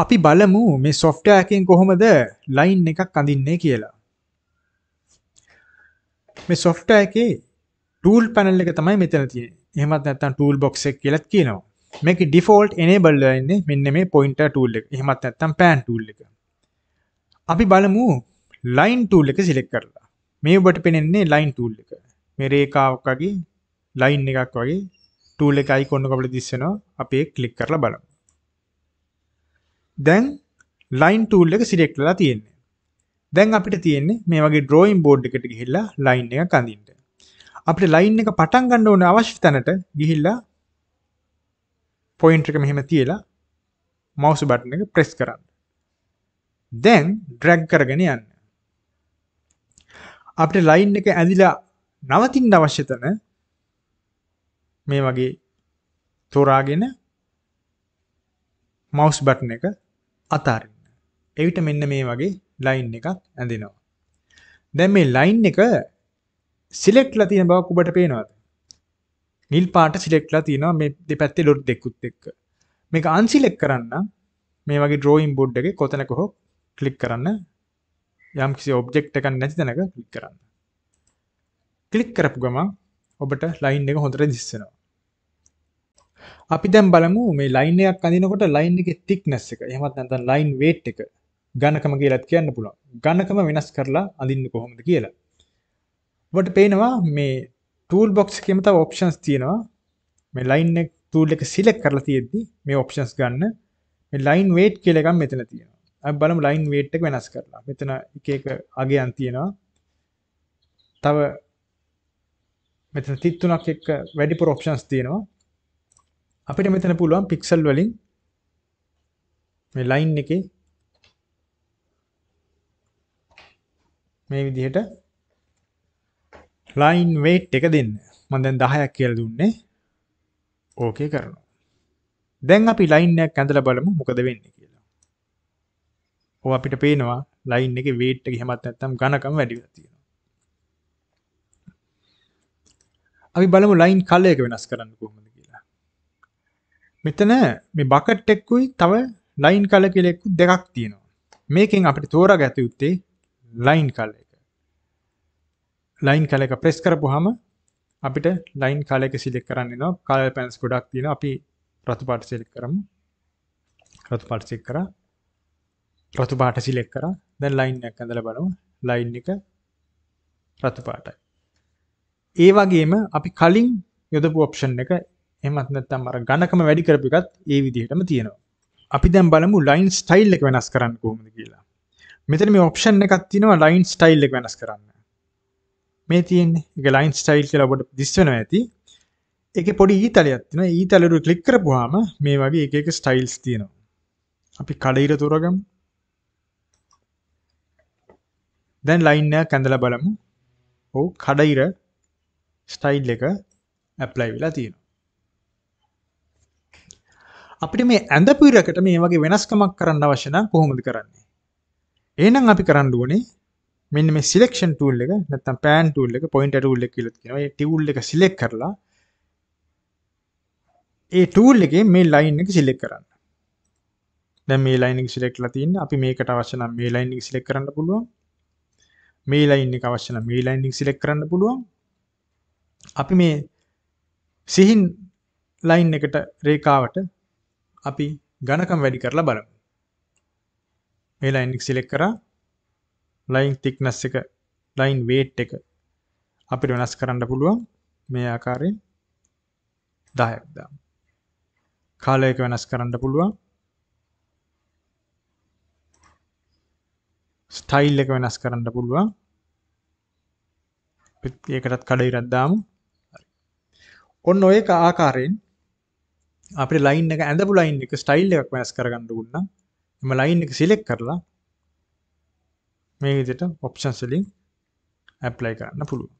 අපි බලමු මේ software එකෙන් කොහොමද line එකක් අඳින්නේ කියලා. මේ software එකේ tool panel එක තමයි මෙතන තියෙන්නේ. එහෙමත් නැත්නම් tool box එක කියලාත් කියනවා. මේකේ default enable වෙලා ඉන්නේ මෙන්න මේ pointer tool එක. එහෙමත් නැත්නම් pan tool එක. අපි බලමු line tool එක select කරලා. මේ ඔබට පෙනෙන්නේ line tool එක. මේ රේඛාවක් වගේ line එකක් වගේ tool එක icon එක අපිට දිස් වෙනවා. අපි ඒක click කරලා බලමු. දැන් line tool එක select වෙලා තියෙන්නේ. දැන් අපිට තියෙන්නේ මේ වගේ drawing board එකට ගිහිල්ලා line එකක් අඳින්න. අපිට line එක පටන් ගන්න ඕන අවශ්‍ය තැනට ගිහිල්ලා pointer එක මෙහෙම තියලා mouse button එක press කරන්න. දැන් drag කරගෙන යන්න. අපිට line එක ඇඳිලා නවතින්න අවශ්‍ය තැන මේ වගේ තෝරාගෙන mouse button එක අතාරින්න. එවිට මෙන්න මේ වගේ ලයින් එකක් ඇඳෙනවා. දැන් මේ ලයින් එක සිලෙක්ට්ලා තියෙන බවක් ඔබට පේනවද? නිල් පාට සිලෙක්ට්ලා තියෙනවා මේ දෙපැත්තේ ඩොට් දෙකුත් එක්ක. මේක අන්සිලෙක්ට් කරන්න මේ වගේ drawing board එකේ කොතනක හෝ ක්ලික් කරන්න යම් කිසි ඔබ්ජෙක්ට් එකක් නැති තැනක ක්ලික් කරන්න. ක්ලික් කරපු ගමන් ඔබට ලයින් එක හොඳට දිස්සෙනවා. අපි දැන් බලමු මේ ලයින් එකක් අඳිනකොට ලයින් එකේ thickness එක. එහෙමත් නැත්නම් ලයින් weight එක ඝනකම කියලාත් කියන්න පුළුවන්. ඝනකම වෙනස් කරලා අඳින්නේ කොහොමද කියලා. ඔබට පේනවා මේ tool box එකේම තව options තියෙනවා. මේ line එක tool එක select කරලා තියෙද්දි මේ options ගන්න. මේ line weight කියලා එකක් මෙතන තියෙනවා. අපි බලමු line weight එක වෙනස් කරලා. මෙතන එක එක අගයන් තියෙනවා. තව මෙතන 33ක් එක්ක වැඩිපුර options තියෙනවා. අපිට මෙතන පුළුවන් පික්සල් වලින් මේ ලයින් එකේ මේ විදිහට ලයින් weight එක දෙන්න. මම දැන් 10ක් කියලා දුන්නේ. ඕකේ කරනවා. දැන් අපි ලයින් එකක් ඇඳලා බලමු මොකද වෙන්නේ කියලා. ඔව් අපිට පේනවා ලයින් එකේ weight එක එහෙමත් නැත්නම් ඝනකම වැඩි වෙලා තියෙනවා. අපි බලමු ලයින් කලයක වෙනස් කරන්න කොහොමද මෙතන මේ බකට් එකකුයි තව ලයින් කල කියලා එකක් දෙකක් තියෙනවා. මේකෙන් අපිට තෝරාගත යුත්තේ ලයින් කල එක. ලයින් කල එක ප්‍රෙස් කරපුවාම අපිට ලයින් කල එක සිලෙක්ට් කරන්න වෙනවා. කලර් පැනල්ස් ගොඩක් තියෙනවා. අපි රතු පාට සිලෙක්ට් කරමු. රතු පාට සිලෙක්ට් කරා. රතු පාට සිලෙක්ට් කරා. දැන් ලයින් එකක් ඇඳලා බලමු. ලයින් එක රතු පාටයි. ඒ වගේම අපි කලින් යොදපු ඔප්ෂන් එක එමත් නැත්නම් අර ඝනකම වැඩි කරපු එකත් ඒ විදිහටම තියෙනවා. අපි දැන් බලමු ලයින් ස්ටයිල් එක වෙනස් කරන්න කොහොමද කියලා. මෙතන මේ ඔප්ෂන් එකක් තියෙනවා ලයින් ස්ටයිල් එක වෙනස් කරන්න. මේ තියෙන්නේ එක ලයින් ස්ටයිල් කියලා ඔබට දිස්වෙනවා ඇති. ඒකේ පොඩි ඊතලයක් තියෙනවා. ඊතලෙට ක්ලික් කරපුවාම මේ වගේ එක එක ස්ටයිල්ස් තියෙනවා. අපි කඩිර තුරගමු. දැන් ලයින් එක කැඳලා බලමු. ඔව් කඩිර ස්ටයිල් එක ඇප්ලයි වෙලා තියෙනවා. අපිට මේ ඇඳපිරකට මේ වගේ වෙනස්කමක් කරන්න අවශ්‍ය නම් කොහොමද කරන්නේ? එහෙනම් අපි කරන්න ඕනේ මෙන්න මේ selection tool එක නැත්නම් pan tool එක pointer tool එක කියලා කියනවා. ඒ tool එක select කරලා ඒ tool එකේ මේ line එක select කරන්න. දැන් මේ line එක select කරලා තියෙන්නේ. අපි මේකට අවශ්‍ය නම් මේ line එක select කරන්න පුළුවන්. මේ line එක අවශ්‍ය නම් මේ line එක select කරන්න පුළුවන්. අපි මේ සිහින් ලයින් එකට රේකාවට අපි ඝනකම වැඩි කරලා බලමු. මේ ලයින් එක සිලෙක්ට් කරා. ලයින් thickness එක, ලයින් weight එක අපිට වෙනස් කරන්න පුළුවන් මේ ආකාරයෙන් 10ක් දාමු. කාලය එක වෙනස් කරන්න පුළුවන්. ස්ටයිල් එක වෙනස් කරන්න පුළුවන් ඒකටත් කඩ ඉරක් දාමු ඔන්න ඔය ආකාරයෙන් අපි ලයින් එක ඇඳපු ලයින් එක ස්ටයිල් එකක් වෙනස් කරගන්න ඕන නම් එම ලයින් එක සිලෙක්ට් කරලා මේ විදිහට ඔප්ෂන්ස් වලින් ඇප්ලයි කරන්න පුළුවන්